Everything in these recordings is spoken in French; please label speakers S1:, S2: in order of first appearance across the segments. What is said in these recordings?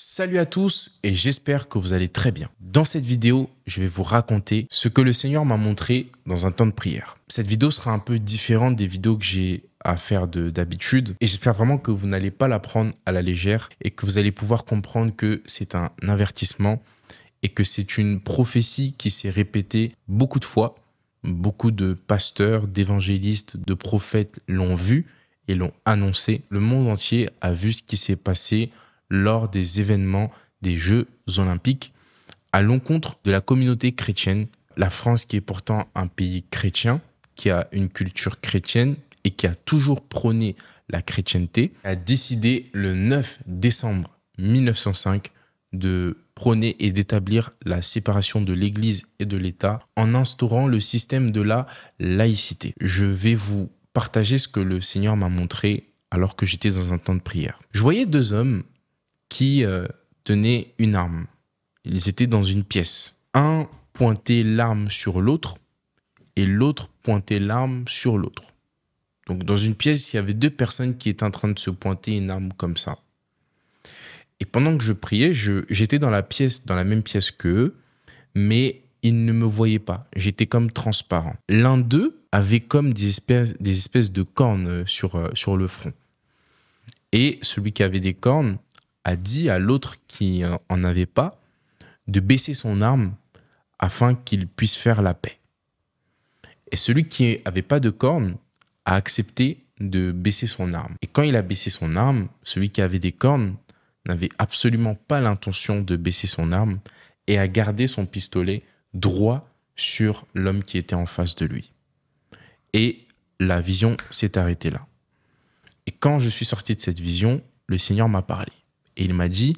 S1: Salut à tous et j'espère que vous allez très bien. Dans cette vidéo, je vais vous raconter ce que le Seigneur m'a montré dans un temps de prière. Cette vidéo sera un peu différente des vidéos que j'ai à faire d'habitude et j'espère vraiment que vous n'allez pas la prendre à la légère et que vous allez pouvoir comprendre que c'est un avertissement et que c'est une prophétie qui s'est répétée beaucoup de fois. Beaucoup de pasteurs, d'évangélistes, de prophètes l'ont vu et l'ont annoncé. Le monde entier a vu ce qui s'est passé lors des événements des Jeux olympiques à l'encontre de la communauté chrétienne. La France qui est pourtant un pays chrétien, qui a une culture chrétienne et qui a toujours prôné la chrétienté, a décidé le 9 décembre 1905 de prôner et d'établir la séparation de l'Église et de l'État en instaurant le système de la laïcité. Je vais vous partager ce que le Seigneur m'a montré alors que j'étais dans un temps de prière. Je voyais deux hommes qui euh, tenaient une arme. Ils étaient dans une pièce. Un pointait l'arme sur l'autre et l'autre pointait l'arme sur l'autre. Donc dans une pièce, il y avait deux personnes qui étaient en train de se pointer une arme comme ça. Et pendant que je priais, j'étais dans la pièce, dans la même pièce qu'eux, mais ils ne me voyaient pas. J'étais comme transparent. L'un d'eux avait comme des espèces, des espèces de cornes euh, sur, euh, sur le front. Et celui qui avait des cornes a dit à l'autre qui en avait pas de baisser son arme afin qu'il puisse faire la paix. Et celui qui n'avait pas de cornes a accepté de baisser son arme. Et quand il a baissé son arme, celui qui avait des cornes n'avait absolument pas l'intention de baisser son arme et a gardé son pistolet droit sur l'homme qui était en face de lui. Et la vision s'est arrêtée là. Et quand je suis sorti de cette vision, le Seigneur m'a parlé. Et il m'a dit,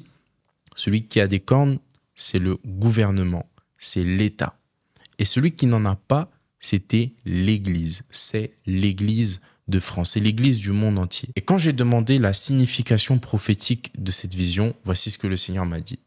S1: celui qui a des cornes, c'est le gouvernement, c'est l'État. Et celui qui n'en a pas, c'était l'Église. C'est l'Église de France, c'est l'Église du monde entier. Et quand j'ai demandé la signification prophétique de cette vision, voici ce que le Seigneur m'a dit.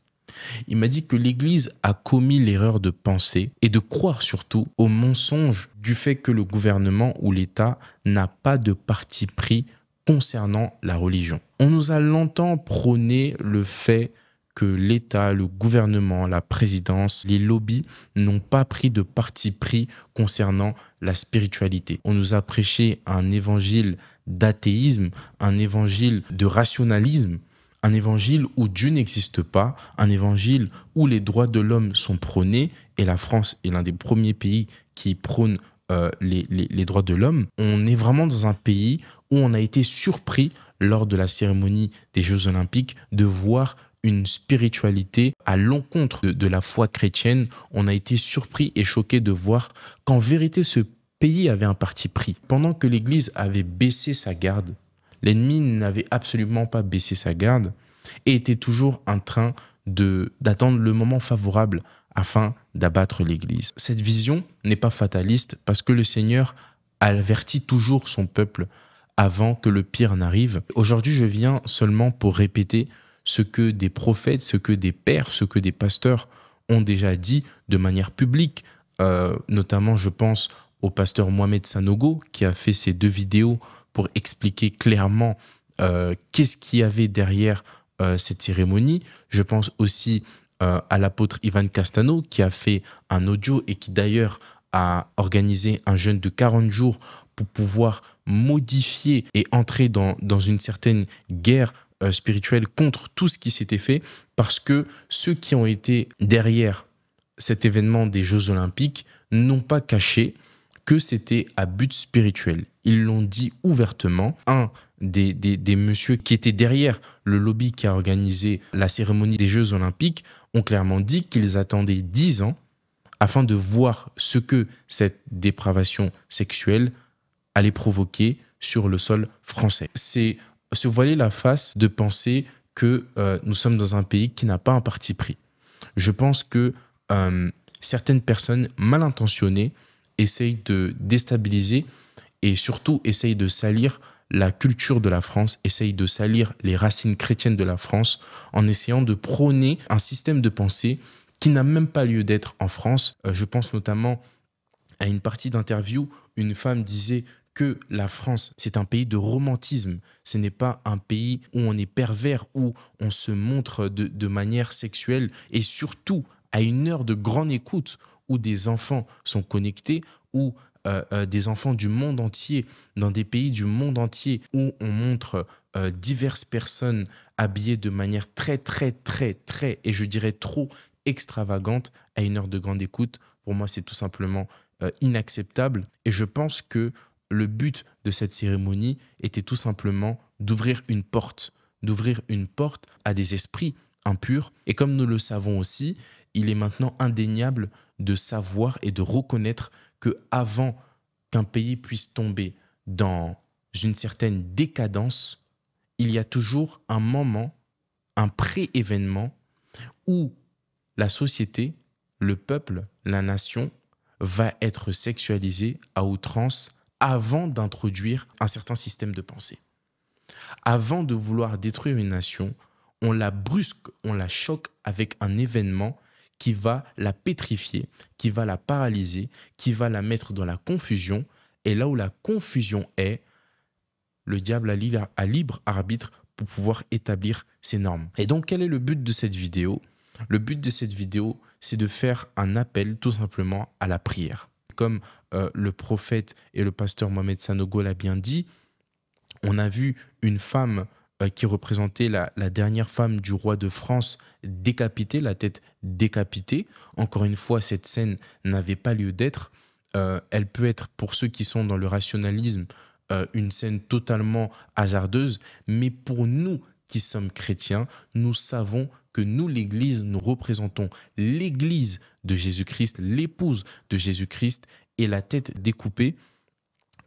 S1: Il m'a dit que l'Église a commis l'erreur de penser et de croire surtout au mensonge du fait que le gouvernement ou l'État n'a pas de parti pris concernant la religion. On nous a longtemps prôné le fait que l'État, le gouvernement, la présidence, les lobbies n'ont pas pris de parti pris concernant la spiritualité. On nous a prêché un évangile d'athéisme, un évangile de rationalisme, un évangile où Dieu n'existe pas, un évangile où les droits de l'homme sont prônés, et la France est l'un des premiers pays qui prône euh, les, droits de l'homme, on est vraiment dans un pays où on a été surpris lors de la cérémonie des Jeux olympiques de voir une spiritualité à l'encontre de, la foi chrétienne. On a été surpris et choqué de voir qu'en vérité ce pays avait un parti pris. Pendant que l'Église avait baissé sa garde, l'ennemi n'avait absolument pas baissé sa garde et était toujours en train d'attendre le moment favorable afin d'abattre l'Église. Cette vision n'est pas fataliste parce que le Seigneur avertit toujours son peuple avant que le pire n'arrive. Aujourd'hui, je viens seulement pour répéter ce que des prophètes, ce que des pères, ce que des pasteurs ont déjà dit de manière publique. Euh, notamment, je pense au pasteur Mohamed Sanogo qui a fait ces deux vidéos pour expliquer clairement euh, qu'est-ce qu'il y avait derrière euh, cette cérémonie. Je pense aussi euh, à l'apôtre Ivan Castano, qui a fait un audio et qui d'ailleurs a organisé un jeûne de 40 jours pour pouvoir modifier et entrer dans, dans une certaine guerre euh, spirituelle contre tout ce qui s'était fait, parce que ceux qui ont été derrière cet événement des Jeux olympiques n'ont pas caché que c'était à but spirituel. Ils l'ont dit ouvertement. Un, des, des, des messieurs qui étaient derrière le lobby qui a organisé la cérémonie des Jeux Olympiques ont clairement dit qu'ils attendaient 10 ans afin de voir ce que cette dépravation sexuelle allait provoquer sur le sol français. C'est se voiler la face de penser que euh, nous sommes dans un pays qui n'a pas un parti pris. Je pense que euh, certaines personnes mal intentionnées essayent de déstabiliser et surtout essayent de salir la culture de la France, essaye de salir les racines chrétiennes de la France en essayant de prôner un système de pensée qui n'a même pas lieu d'être en France. Euh, je pense notamment à une partie d'interview, une femme disait que la France, c'est un pays de romantisme. Ce n'est pas un pays où on est pervers, où on se montre de, manière sexuelle et surtout à une heure de grande écoute où des enfants sont connectés, ou... Euh, euh, des enfants du monde entier, dans des pays du monde entier, où on montre euh, diverses personnes habillées de manière très, très, très, très, et je dirais trop extravagante à une heure de grande écoute. Pour moi, c'est tout simplement inacceptable. Et je pense que le but de cette cérémonie était tout simplement d'ouvrir une porte, d'ouvrir une porte à des esprits impurs. Et comme nous le savons aussi, il est maintenant indéniable de savoir et de reconnaître que avant qu'un pays puisse tomber dans une certaine décadence, il y a toujours un moment, un pré-événement où la société, le peuple, la nation va être sexualisée à outrance avant d'introduire un certain système de pensée. Avant de vouloir détruire une nation, on la brusque, on la choque avec un événement qui va la pétrifier, qui va la paralyser, qui va la mettre dans la confusion. Et là où la confusion est, le diable a, libre arbitre pour pouvoir établir ses normes. Et donc quel est le but de cette vidéo Le but de cette vidéo, c'est de faire un appel tout simplement à la prière. Comme euh, le prophète et le pasteur Mohamed Sanogo l'a bien dit, on a vu une femme euh, qui représentait la, dernière femme du roi de France décapitée, la tête décapitée. Encore une fois, cette scène n'avait pas lieu d'être. Euh, elle peut être, pour ceux qui sont dans le rationalisme, euh, une scène totalement hasardeuse, mais pour nous qui sommes chrétiens, nous savons que nous, l'Église, nous représentons l'Église de Jésus-Christ, l'épouse de Jésus-Christ, et la tête découpée.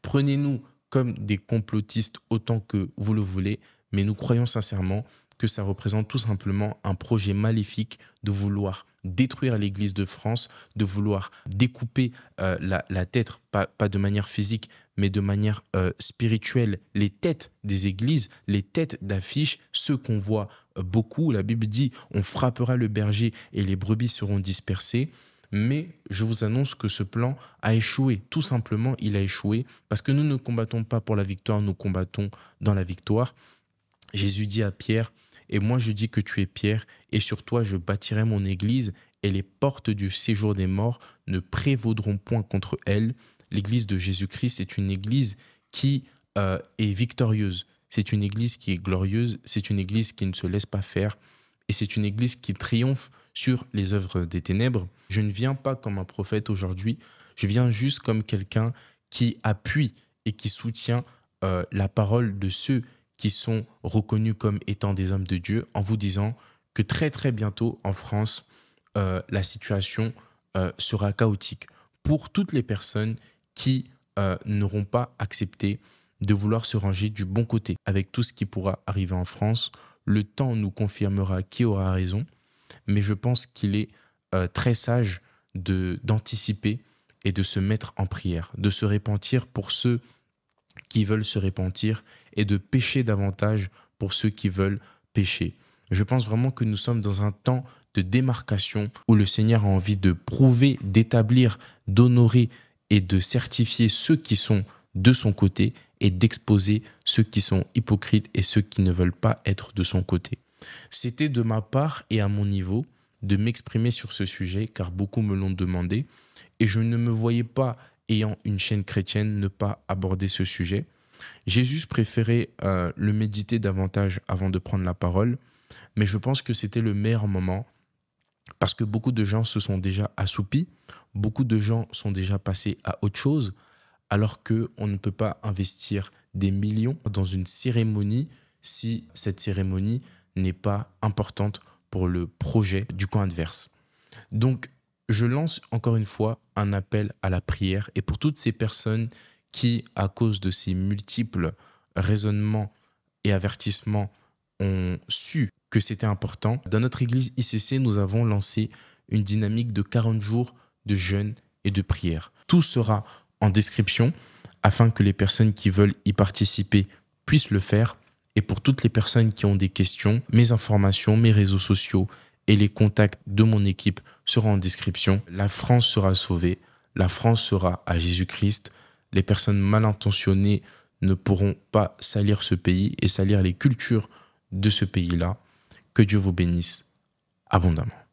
S1: Prenez-nous comme des complotistes autant que vous le voulez, mais nous croyons sincèrement que ça représente tout simplement un projet maléfique de vouloir détruire l'Église de France, de vouloir découper euh, la, tête, pas, de manière physique, mais de manière euh, spirituelle, les têtes des églises, les têtes d'affiches, ceux qu'on voit euh, beaucoup. La Bible dit, on frappera le berger et les brebis seront dispersées. Mais je vous annonce que ce plan a échoué. Tout simplement, il a échoué parce que nous ne combattons pas pour la victoire, nous combattons dans la victoire. Jésus dit à Pierre, et moi je dis que tu es Pierre, et sur toi je bâtirai mon Église, et les portes du séjour des morts ne prévaudront point contre elle. L'Église de Jésus-Christ est une Église qui euh, est victorieuse, c'est une Église qui est glorieuse, c'est une Église qui ne se laisse pas faire, et c'est une Église qui triomphe sur les œuvres des ténèbres. Je ne viens pas comme un prophète aujourd'hui, je viens juste comme quelqu'un qui appuie et qui soutient euh, la parole de ceux qui sont reconnus comme étant des hommes de Dieu en vous disant que très très bientôt en France, euh, la situation euh, sera chaotique pour toutes les personnes qui euh, n'auront pas accepté de vouloir se ranger du bon côté. Avec tout ce qui pourra arriver en France, le temps nous confirmera qui aura raison, mais je pense qu'il est très sage d'anticiper et de se mettre en prière, de se repentir pour ceux qui veulent se repentir et de pécher davantage pour ceux qui veulent pécher. Je pense vraiment que nous sommes dans un temps de démarcation où le Seigneur a envie de prouver, d'établir, d'honorer et de certifier ceux qui sont de son côté et d'exposer ceux qui sont hypocrites et ceux qui ne veulent pas être de son côté. C'était de ma part et à mon niveau de m'exprimer sur ce sujet car beaucoup me l'ont demandé et je ne me voyais pas ayant une chaîne chrétienne, ne pas aborder ce sujet. Jésus préférait euh, le méditer davantage avant de prendre la parole, mais je pense que c'était le meilleur moment parce que beaucoup de gens se sont déjà assoupis, beaucoup de gens sont déjà passés à autre chose, alors que on ne peut pas investir des millions dans une cérémonie si cette cérémonie n'est pas importante pour le projet du camp adverse. Donc je lance encore une fois un appel à la prière. Et pour toutes ces personnes qui, à cause de ces multiples raisonnements et avertissements, ont su que c'était important, dans notre église ICC, nous avons lancé une dynamique de 40 jours de jeûne et de prière. Tout sera en description afin que les personnes qui veulent y participer puissent le faire. Et pour toutes les personnes qui ont des questions, mes informations, mes réseaux sociaux, et les contacts de mon équipe seront en description. La France sera sauvée, la France sera à Jésus-Christ, les personnes mal intentionnées ne pourront pas salir ce pays et salir les cultures de ce pays-là. Que Dieu vous bénisse abondamment.